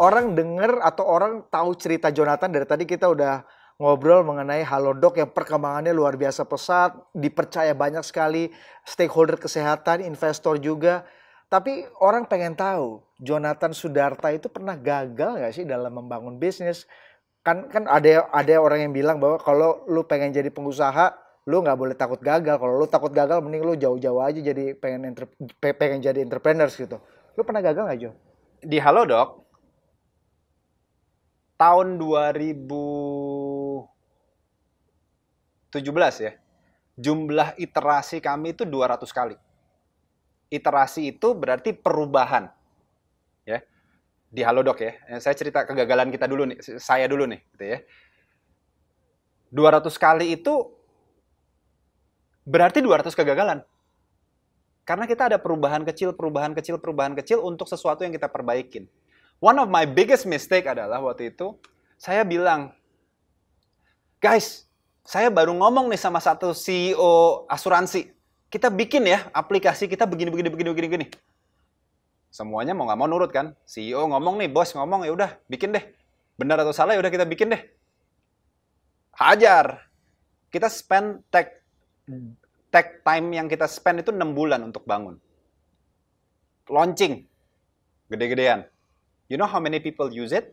orang dengar atau orang tahu cerita Jonathan dari tadi kita udah ngobrol mengenai Halodoc yang perkembangannya luar biasa pesat, dipercaya banyak sekali stakeholder kesehatan, investor juga. Tapi orang pengen tahu, Jonathan Sudarta itu pernah gagal nggak sih dalam membangun bisnis? Kan kan ada ada orang yang bilang bahwa kalau lu pengen jadi pengusaha, lu nggak boleh takut gagal. Kalau lu takut gagal, mending lu jauh-jauh aja jadi pengen pengen jadi entrepreneurs gitu. Lu pernah gagal nggak Jo? Di Halodoc, tahun 2017 ya, jumlah iterasi kami itu 200 kali. Iterasi itu berarti perubahan. Ya. Di Halodoc ya. Eh, saya cerita kegagalan kita dulu nih, saya dulu nih gitu ya. 200 kali itu berarti 200 kegagalan. Karena kita ada perubahan kecil, perubahan kecil, perubahan kecil untuk sesuatu yang kita perbaikin one of my biggest mistake adalah waktu itu saya bilang, guys, saya baru ngomong nih sama satu CEO asuransi, kita bikin ya aplikasi kita begini begini begini begini begini. Semuanya mau nggak mau nurut kan? CEO ngomong nih, bos ngomong ya udah bikin deh. Benar atau salah ya udah kita bikin deh. Hajar. Kita spend tech tech time yang kita spend itu enam bulan untuk bangun. Launching. Gede-gedean. You know how many people use it?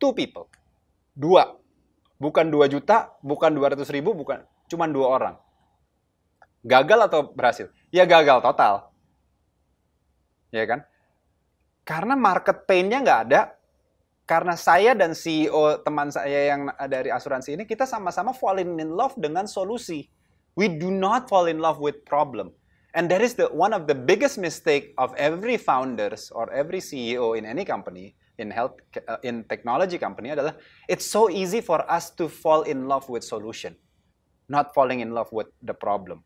Two people. Dua. Bukan dua juta, bukan dua ratus ribu, bukan. Cuman dua orang. Gagal atau berhasil? Ya gagal total. Ya kan? Karena market pain-nya nggak ada, karena saya dan CEO teman saya yang dari asuransi ini, kita sama-sama fall in love dengan solusi. We do not fall in love with problem. And that is the, one of the biggest mistake of every founders or every CEO in any company, in health, uh, in technology company adalah, it's so easy for us to fall in love with solution, not falling in love with the problem.